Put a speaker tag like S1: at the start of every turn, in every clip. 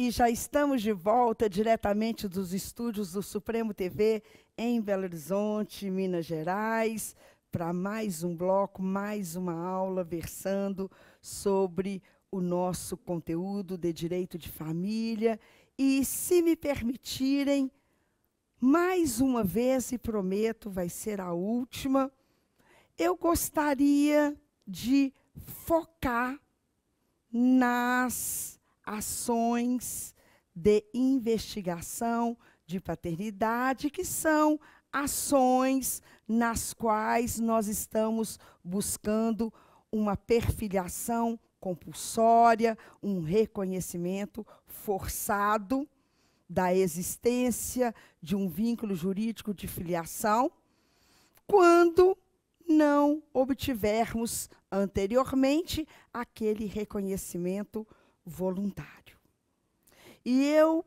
S1: e já estamos de volta diretamente dos estúdios do Supremo TV em Belo Horizonte, Minas Gerais, para mais um bloco, mais uma aula versando sobre o nosso conteúdo de direito de família. E, se me permitirem, mais uma vez, e prometo, vai ser a última, eu gostaria de focar nas ações de investigação de paternidade, que são ações nas quais nós estamos buscando uma perfilhação compulsória, um reconhecimento forçado da existência de um vínculo jurídico de filiação, quando não obtivermos anteriormente aquele reconhecimento forçado voluntário. E eu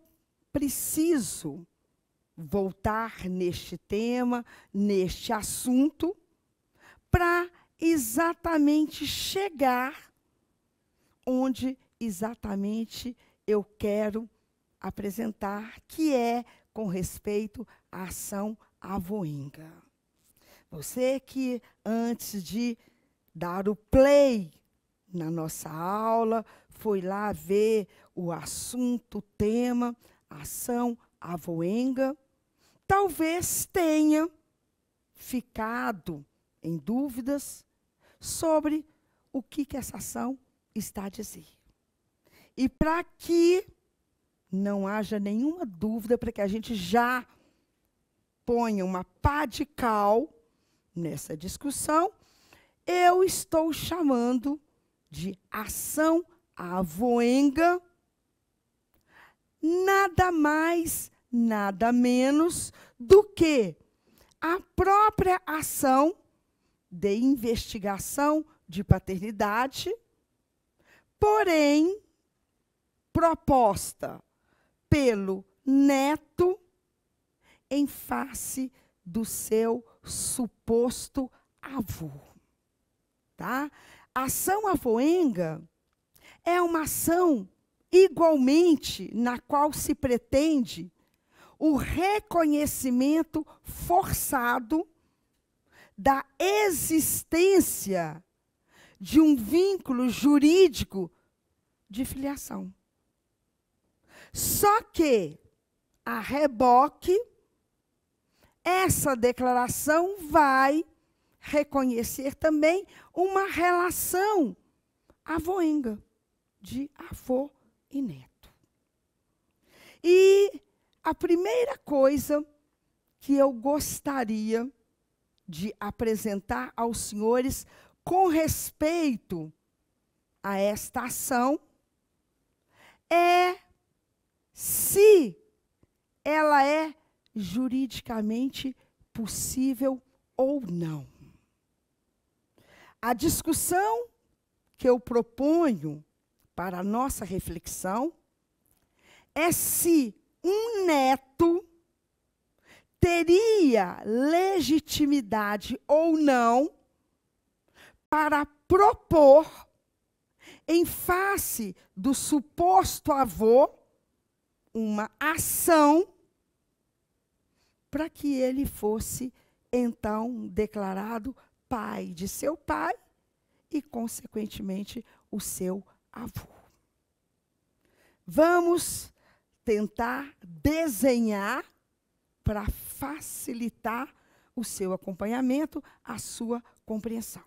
S1: preciso voltar neste tema, neste assunto, para exatamente chegar onde exatamente eu quero apresentar, que é com respeito à ação avoinga. Você que antes de dar o play na nossa aula, foi lá ver o assunto, o tema, ação avoenga, talvez tenha ficado em dúvidas sobre o que, que essa ação está a dizer. E para que não haja nenhuma dúvida, para que a gente já ponha uma pá de cal nessa discussão, eu estou chamando de ação avoenga, nada mais, nada menos do que a própria ação de investigação de paternidade, porém proposta pelo neto em face do seu suposto avô, tá? A ação afoenga é uma ação igualmente na qual se pretende o reconhecimento forçado da existência de um vínculo jurídico de filiação. Só que, a reboque, essa declaração vai reconhecer também uma relação avoenga de avô e neto. E a primeira coisa que eu gostaria de apresentar aos senhores com respeito a esta ação é se ela é juridicamente possível ou não. A discussão que eu proponho para a nossa reflexão é se um neto teria legitimidade ou não para propor, em face do suposto avô, uma ação para que ele fosse então declarado pai de seu pai e, consequentemente, o seu avô. Vamos tentar desenhar para facilitar o seu acompanhamento, a sua compreensão.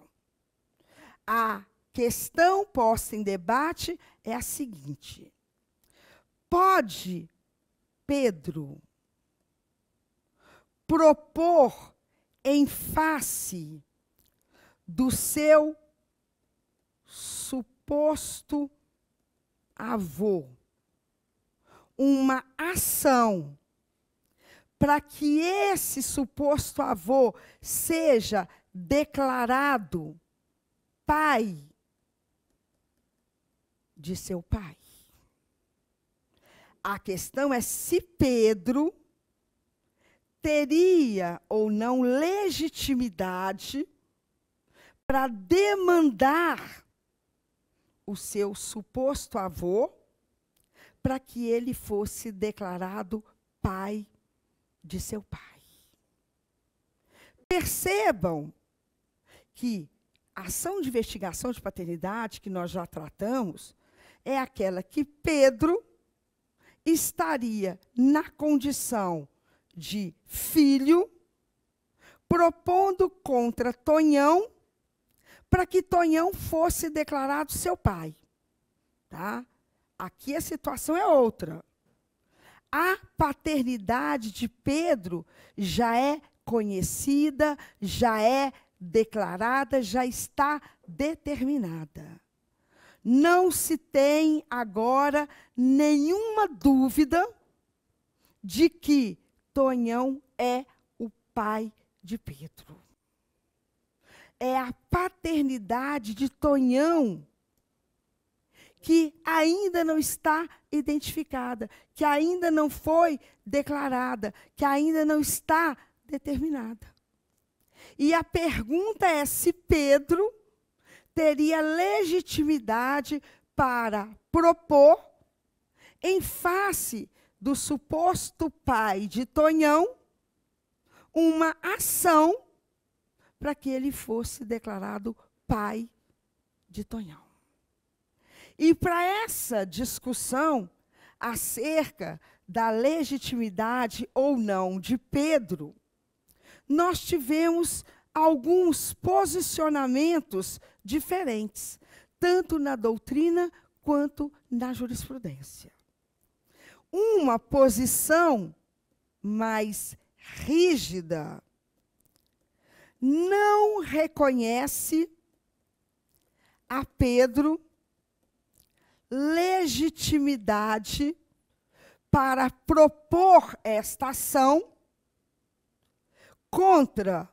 S1: A questão posta em debate é a seguinte: pode Pedro propor em face do seu suposto avô uma ação para que esse suposto avô seja declarado pai de seu pai. A questão é se Pedro teria ou não legitimidade para demandar o seu suposto avô para que ele fosse declarado pai de seu pai. Percebam que a ação de investigação de paternidade que nós já tratamos é aquela que Pedro estaria na condição de filho, propondo contra Tonhão para que Tonhão fosse declarado seu pai. Tá? Aqui a situação é outra. A paternidade de Pedro já é conhecida, já é declarada, já está determinada. Não se tem agora nenhuma dúvida de que Tonhão é o pai de Pedro é a paternidade de Tonhão, que ainda não está identificada, que ainda não foi declarada, que ainda não está determinada. E a pergunta é se Pedro teria legitimidade para propor, em face do suposto pai de Tonhão, uma ação para que ele fosse declarado pai de Tonhão. E para essa discussão acerca da legitimidade ou não de Pedro, nós tivemos alguns posicionamentos diferentes, tanto na doutrina quanto na jurisprudência. Uma posição mais rígida não reconhece a Pedro legitimidade para propor esta ação contra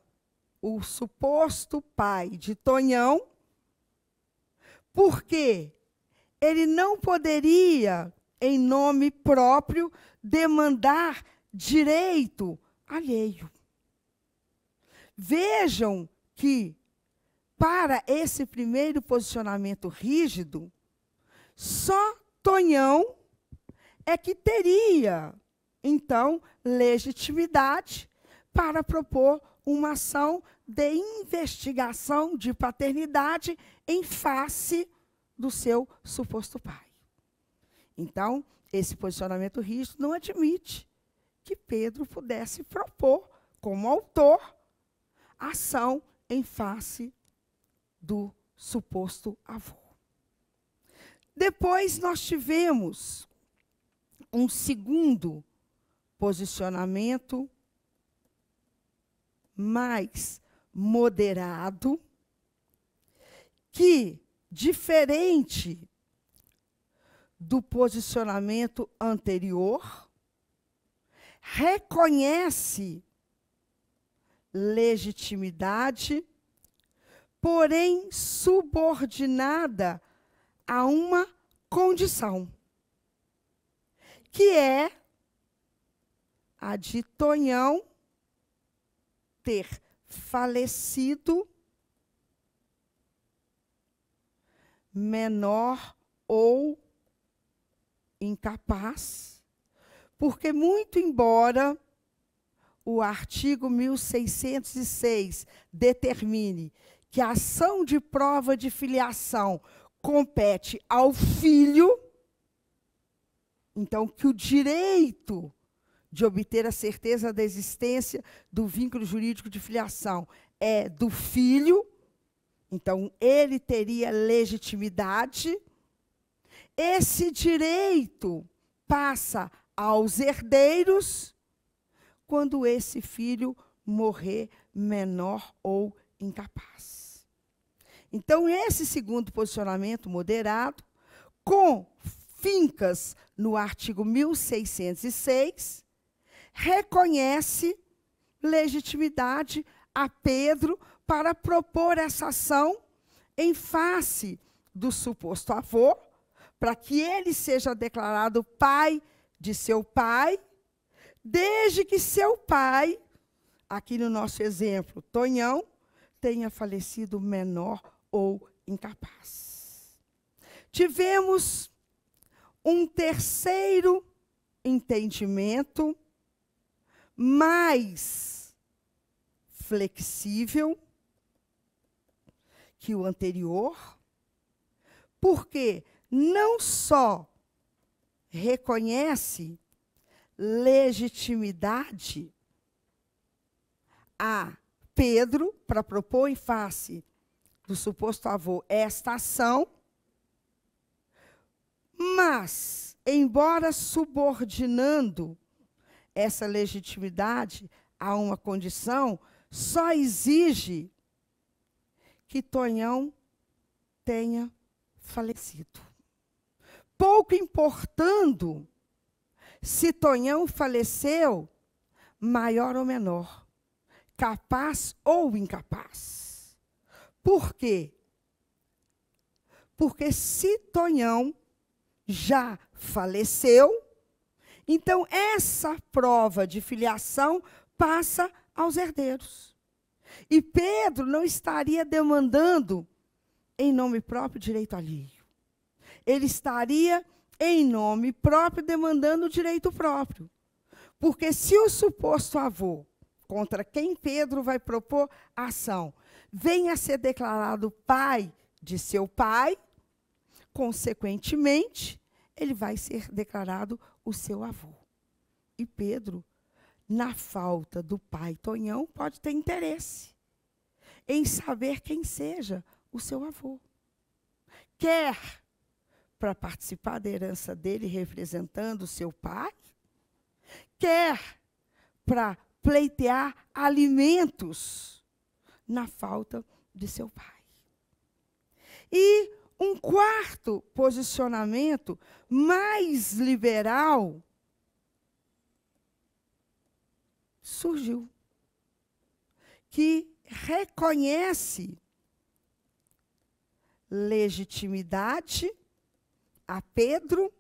S1: o suposto pai de Tonhão, porque ele não poderia, em nome próprio, demandar direito alheio. Vejam que, para esse primeiro posicionamento rígido, só Tonhão é que teria, então, legitimidade para propor uma ação de investigação de paternidade em face do seu suposto pai. Então, esse posicionamento rígido não admite que Pedro pudesse propor, como autor, ação em face do suposto avô. Depois nós tivemos um segundo posicionamento mais moderado, que, diferente do posicionamento anterior, reconhece legitimidade, porém subordinada a uma condição, que é a de Tonhão ter falecido menor ou incapaz, porque muito embora o artigo 1606 determine que a ação de prova de filiação compete ao filho, então que o direito de obter a certeza da existência do vínculo jurídico de filiação é do filho, então ele teria legitimidade. Esse direito passa aos herdeiros quando esse filho morrer menor ou incapaz. Então, esse segundo posicionamento moderado, com fincas no artigo 1606, reconhece legitimidade a Pedro para propor essa ação em face do suposto avô, para que ele seja declarado pai de seu pai desde que seu pai, aqui no nosso exemplo, Tonhão, tenha falecido menor ou incapaz. Tivemos um terceiro entendimento mais flexível que o anterior, porque não só reconhece legitimidade a Pedro para propor em face do suposto avô esta ação, mas, embora subordinando essa legitimidade a uma condição, só exige que Tonhão tenha falecido. Pouco importando se Tonhão faleceu, maior ou menor, capaz ou incapaz. Por quê? Porque se Tonhão já faleceu, então essa prova de filiação passa aos herdeiros. E Pedro não estaria demandando em nome próprio direito alheio. Ele estaria em nome próprio, demandando o direito próprio. Porque se o suposto avô, contra quem Pedro vai propor ação, venha a ser declarado pai de seu pai, consequentemente, ele vai ser declarado o seu avô. E Pedro, na falta do pai Tonhão, pode ter interesse em saber quem seja o seu avô. Quer para participar da herança dele representando o seu pai, quer para pleitear alimentos na falta de seu pai. E um quarto posicionamento mais liberal surgiu, que reconhece legitimidade a Pedro,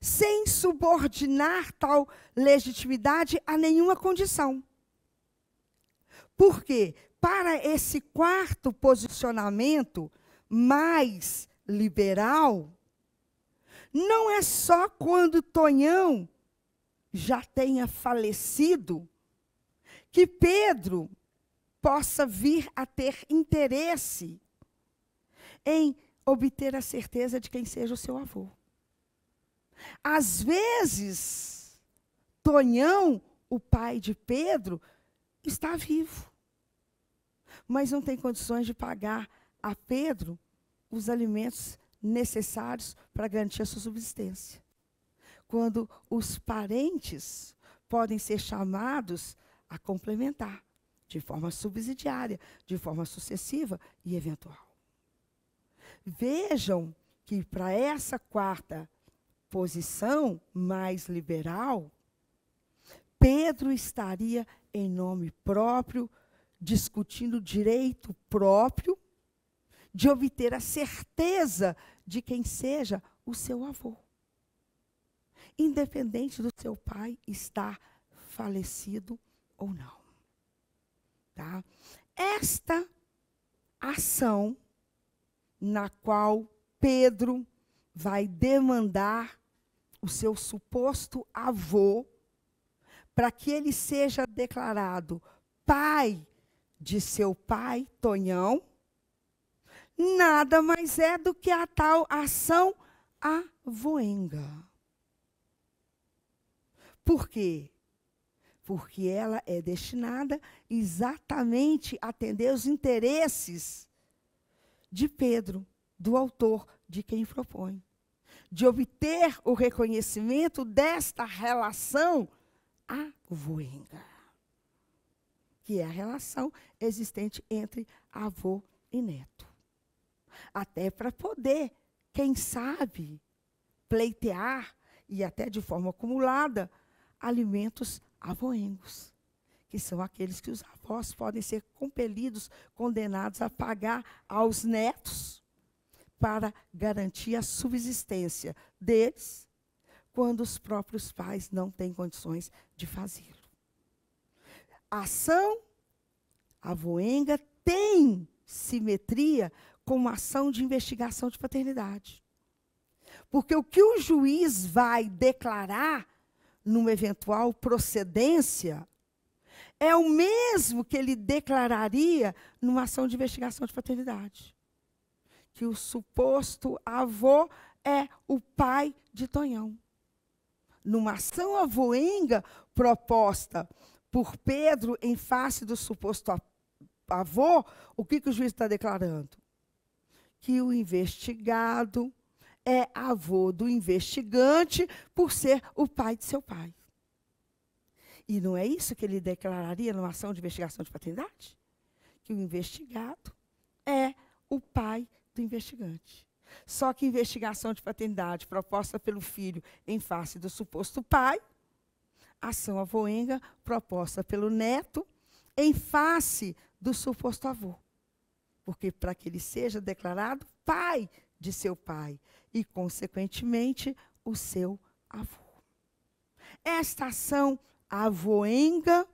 S1: sem subordinar tal legitimidade a nenhuma condição. Porque para esse quarto posicionamento mais liberal, não é só quando Tonhão já tenha falecido que Pedro possa vir a ter interesse em obter a certeza de quem seja o seu avô. Às vezes, Tonhão, o pai de Pedro, está vivo, mas não tem condições de pagar a Pedro os alimentos necessários para garantir a sua subsistência. Quando os parentes podem ser chamados a complementar, de forma subsidiária, de forma sucessiva e eventual. Vejam que para essa quarta posição mais liberal, Pedro estaria em nome próprio, discutindo o direito próprio de obter a certeza de quem seja o seu avô. Independente do seu pai estar falecido ou não. Tá? Esta ação na qual Pedro vai demandar o seu suposto avô para que ele seja declarado pai de seu pai Tonhão, nada mais é do que a tal ação avoenga. Por quê? Porque ela é destinada exatamente a atender os interesses de Pedro, do autor, de quem propõe. De obter o reconhecimento desta relação avô-enga, que é a relação existente entre avô e neto. Até para poder, quem sabe, pleitear, e até de forma acumulada, alimentos avoengos que são aqueles que os avós podem ser compelidos, condenados a pagar aos netos para garantir a subsistência deles, quando os próprios pais não têm condições de fazê-lo. A ação avoenga tem simetria com a ação de investigação de paternidade. Porque o que o juiz vai declarar numa eventual procedência é o mesmo que ele declararia numa ação de investigação de paternidade. Que o suposto avô é o pai de Tonhão. Numa ação avoenga proposta por Pedro em face do suposto avô, o que, que o juiz está declarando? Que o investigado é avô do investigante por ser o pai de seu pai. E não é isso que ele declararia numa ação de investigação de paternidade? Que o investigado é o pai do investigante. Só que investigação de paternidade proposta pelo filho em face do suposto pai, ação avoenga proposta pelo neto em face do suposto avô. Porque para que ele seja declarado pai de seu pai e, consequentemente, o seu avô. Esta ação a voenga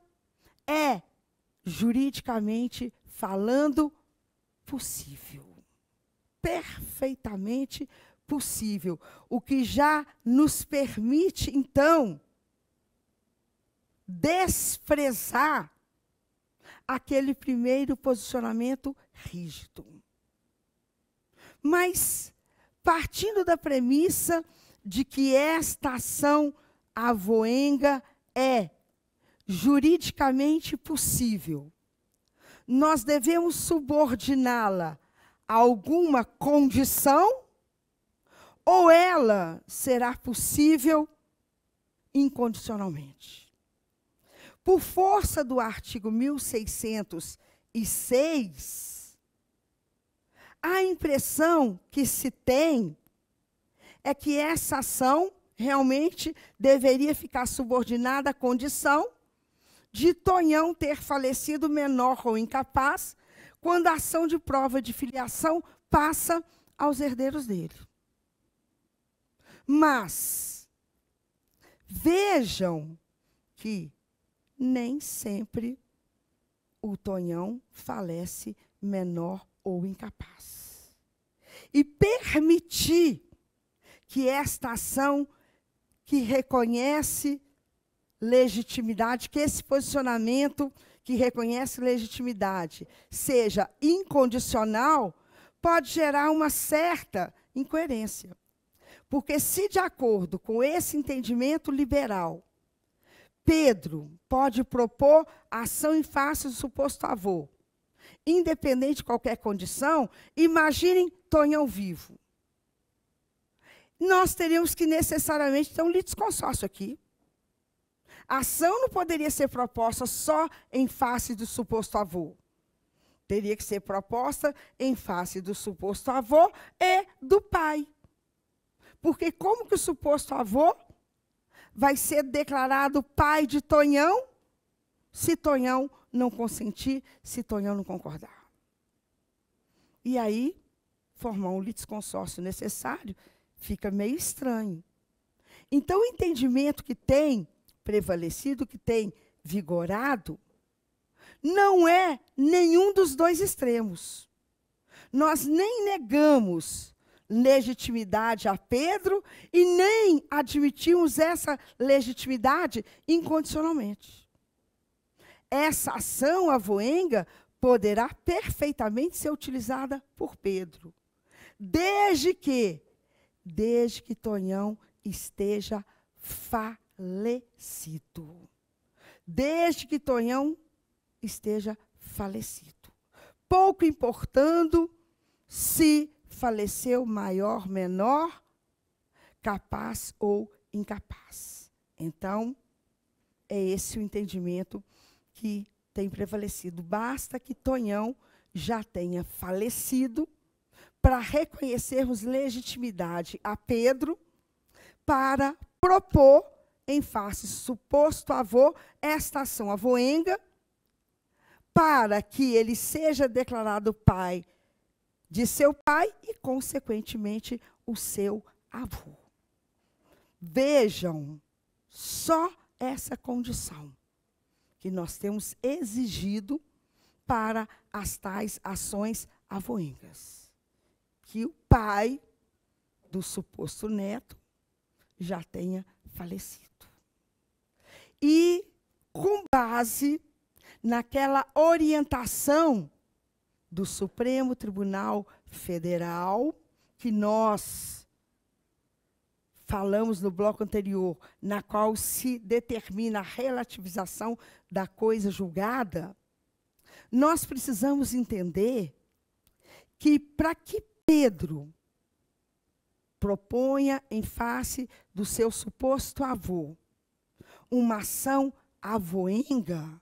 S1: é, juridicamente falando, possível. Perfeitamente possível. O que já nos permite, então, desprezar aquele primeiro posicionamento rígido. Mas, partindo da premissa de que esta ação avoenga é juridicamente possível, nós devemos subordiná-la a alguma condição ou ela será possível incondicionalmente. Por força do artigo 1606, a impressão que se tem é que essa ação realmente deveria ficar subordinada à condição de Tonhão ter falecido menor ou incapaz, quando a ação de prova de filiação passa aos herdeiros dele. Mas vejam que nem sempre o Tonhão falece menor ou incapaz. E permitir que esta ação que reconhece legitimidade, que esse posicionamento que reconhece legitimidade seja incondicional, pode gerar uma certa incoerência. Porque, se de acordo com esse entendimento liberal, Pedro pode propor ação em face do suposto avô, independente de qualquer condição, imaginem Tonhão vivo nós teríamos que necessariamente ter então, um litisconsórcio aqui. A ação não poderia ser proposta só em face do suposto avô. Teria que ser proposta em face do suposto avô e do pai. Porque como que o suposto avô vai ser declarado pai de Tonhão se Tonhão não consentir, se Tonhão não concordar? E aí, formar um litisconsórcio necessário fica meio estranho. Então, o entendimento que tem prevalecido, que tem vigorado, não é nenhum dos dois extremos. Nós nem negamos legitimidade a Pedro e nem admitimos essa legitimidade incondicionalmente. Essa ação avoenga poderá perfeitamente ser utilizada por Pedro, desde que desde que Tonhão esteja falecido. Desde que Tonhão esteja falecido. Pouco importando se faleceu maior, menor, capaz ou incapaz. Então, é esse o entendimento que tem prevalecido. Basta que Tonhão já tenha falecido para reconhecermos legitimidade a Pedro para propor em face suposto avô esta ação avoenga para que ele seja declarado pai de seu pai e consequentemente o seu avô. Vejam só essa condição que nós temos exigido para as tais ações avoengas que o pai do suposto neto já tenha falecido. E, com base naquela orientação do Supremo Tribunal Federal, que nós falamos no bloco anterior, na qual se determina a relativização da coisa julgada, nós precisamos entender que para que Pedro proponha em face do seu suposto avô uma ação avoenga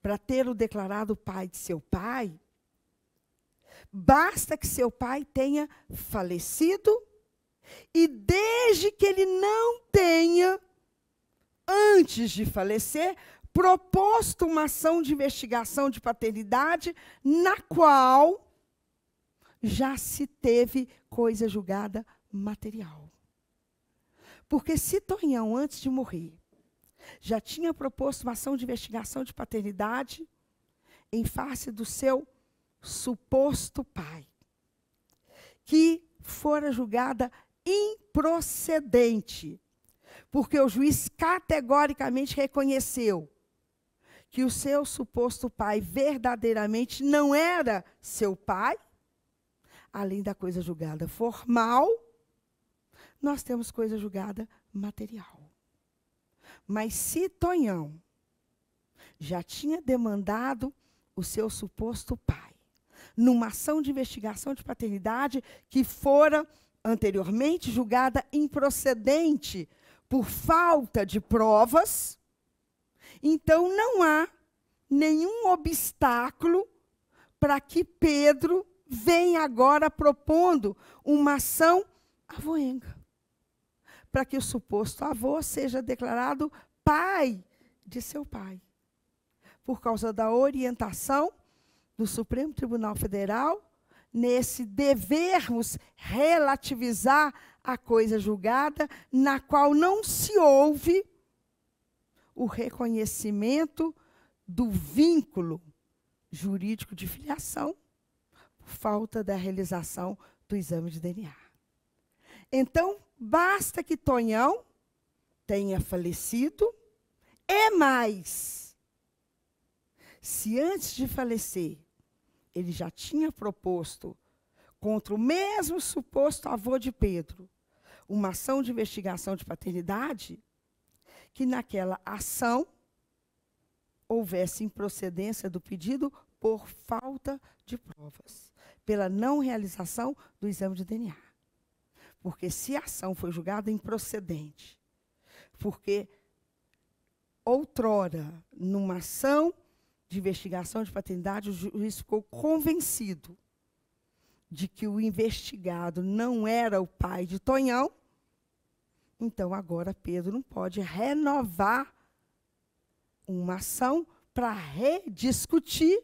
S1: para tê-lo declarado pai de seu pai, basta que seu pai tenha falecido e desde que ele não tenha, antes de falecer, proposto uma ação de investigação de paternidade na qual já se teve coisa julgada material. Porque se Tonhão, antes de morrer, já tinha proposto uma ação de investigação de paternidade em face do seu suposto pai, que fora julgada improcedente, porque o juiz categoricamente reconheceu que o seu suposto pai verdadeiramente não era seu pai além da coisa julgada formal, nós temos coisa julgada material. Mas se Tonhão já tinha demandado o seu suposto pai, numa ação de investigação de paternidade que fora anteriormente julgada improcedente por falta de provas, então não há nenhum obstáculo para que Pedro vem agora propondo uma ação avoenga para que o suposto avô seja declarado pai de seu pai, por causa da orientação do Supremo Tribunal Federal nesse devermos relativizar a coisa julgada, na qual não se ouve o reconhecimento do vínculo jurídico de filiação falta da realização do exame de DNA. Então, basta que Tonhão tenha falecido, é mais. Se antes de falecer, ele já tinha proposto contra o mesmo suposto avô de Pedro uma ação de investigação de paternidade, que naquela ação houvesse improcedência do pedido por falta de provas pela não realização do exame de DNA. Porque se a ação foi julgada improcedente, porque outrora, numa ação de investigação de paternidade, o juiz ficou convencido de que o investigado não era o pai de Tonhão, então agora Pedro não pode renovar uma ação para rediscutir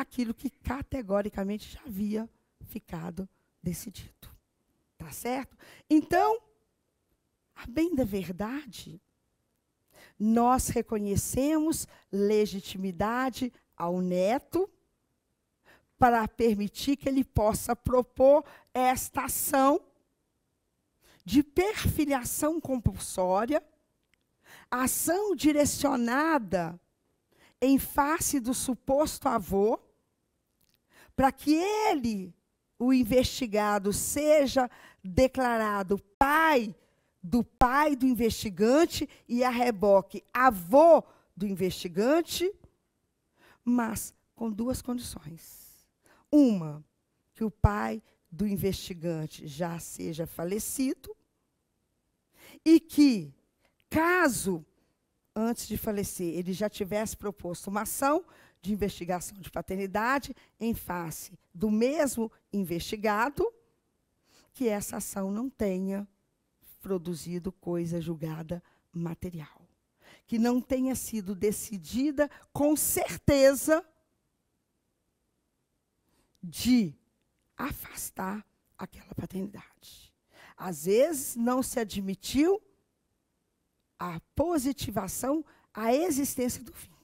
S1: aquilo que categoricamente já havia ficado decidido. Tá certo? Então, a bem da verdade, nós reconhecemos legitimidade ao neto para permitir que ele possa propor esta ação de perfiliação compulsória, ação direcionada em face do suposto avô, para que ele, o investigado, seja declarado pai do pai do investigante e a reboque avô do investigante, mas com duas condições. Uma, que o pai do investigante já seja falecido e que, caso antes de falecer ele já tivesse proposto uma ação, de investigação de paternidade em face do mesmo investigado, que essa ação não tenha produzido coisa julgada material. Que não tenha sido decidida com certeza de afastar aquela paternidade. Às vezes não se admitiu a positivação, a existência do fim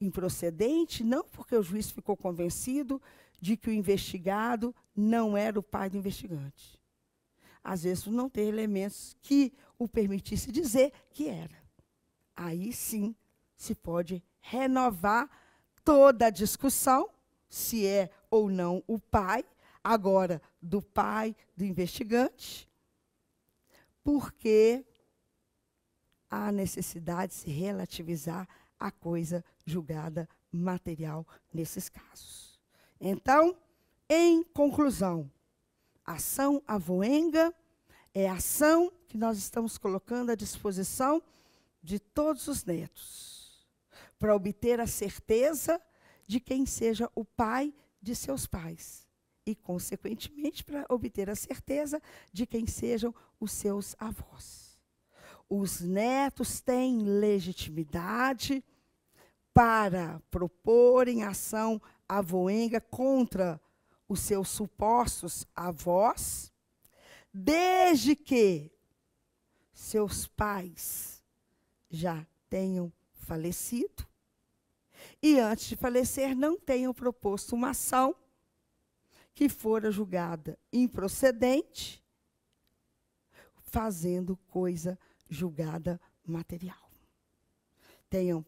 S1: improcedente, não porque o juiz ficou convencido de que o investigado não era o pai do investigante. Às vezes, não ter elementos que o permitisse dizer que era. Aí sim se pode renovar toda a discussão, se é ou não o pai, agora do pai do investigante, porque há necessidade de se relativizar a coisa julgada material nesses casos. Então, em conclusão, ação avoenga é ação que nós estamos colocando à disposição de todos os netos, para obter a certeza de quem seja o pai de seus pais e, consequentemente, para obter a certeza de quem sejam os seus avós. Os netos têm legitimidade para propor em ação a voenga contra os seus supostos avós, desde que seus pais já tenham falecido e, antes de falecer, não tenham proposto uma ação que fora julgada improcedente, fazendo coisa julgada material. Tenham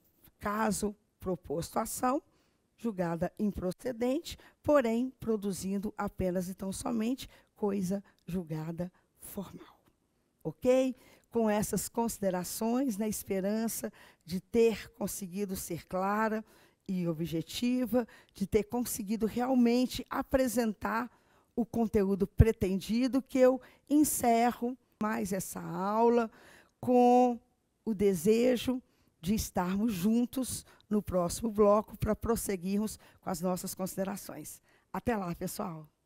S1: caso proposto a ação, julgada improcedente, porém produzindo apenas e tão somente coisa julgada formal. Ok? Com essas considerações, na né, esperança de ter conseguido ser clara e objetiva, de ter conseguido realmente apresentar o conteúdo pretendido, que eu encerro mais essa aula com o desejo de estarmos juntos no próximo bloco para prosseguirmos com as nossas considerações. Até lá, pessoal.